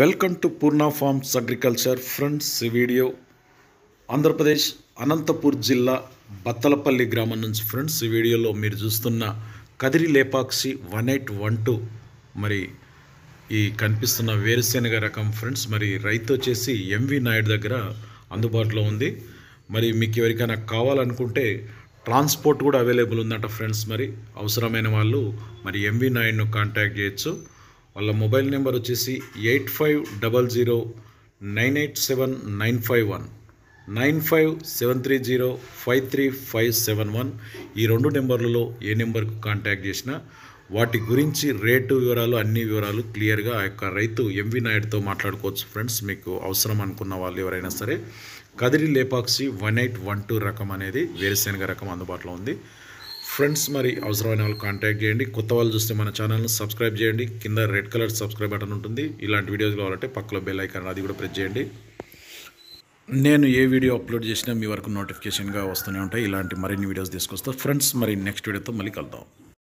welcome to Purna farms agriculture friends ఈ video Andhra Pradesh Anantapur జిల్లా బత్తలపల్లి గ్రామం నుంచి ఫ్రెండ్స్ ఈ వీడియోలో మీరు చూస్తున్న Kadiri Lepakshi one eight one two మరి ఈ కనిపిస్తున్న వేరుశెనగ రకం ఫ్రెండ్స్ మరి రైతు వచ్చేసి ఎంవి నాయుడు దగ్గర అందుబాటులో ఉంది మరి మీకు ఎవరికైనా కావాలనుకుంటే ట్రాన్స్పోర్ట్ కూడా అవైలబుల్ ఉందట ఫ్రెండ్స్ మరి అవసరమైన వాళ్ళు మరి ఎంవి నాయుడును కాంటాక్ట్ చేయొచ్చు వాళ్ళ మొబైల్ నెంబర్ వచ్చేసి eight five double zero nine eight seven nine five one nine five seven three zero five three five seven one ఈ రెండు నెంబర్లలో ఏ నెంబర్కు కాంటాక్ట్ చేసినా వాటి గురించి రేటు వివరాలు అన్ని వివరాలు క్లియర్గా ఆ యొక్క రైతు ఎంవి నాయుడుతో మాట్లాడుకోవచ్చు ఫ్రెండ్స్ మీకు అవసరం అనుకున్న వాళ్ళు ఎవరైనా సరే Kadiri Lepakshi one eight one two రకం అనేది వేరుశెనగ రకం అందుబాటులో ఉంది ఫ్రెండ్స్ మరి అవసరమైన వాళ్ళు కాంటాక్ట్ చేయండి కొత్త వాళ్ళు చూస్తే మన ఛానల్ను సబ్స్క్రైబ్ చేయండి కింద రెడ్ కలర్ సబ్స్క్రైబ్ బటన్ ఉంటుంది ఇలాంటి వీడియోస్ కావాలంటే పక్కలో బెల్ ఐకాన్ అది కూడా ప్రెస్ చేయండి నేను ఏ వీడియో అప్లోడ్ చేసినా మీ వరకు నోటిఫికేషన్గా వస్తూనే ఉంటాయి ఇలాంటి మరిన్ని వీడియోస్ తీసుకొస్తా ఫ్రెండ్స్ మరి నెక్స్ట్ వీడియోతో మళ్ళీ కలుద్దాం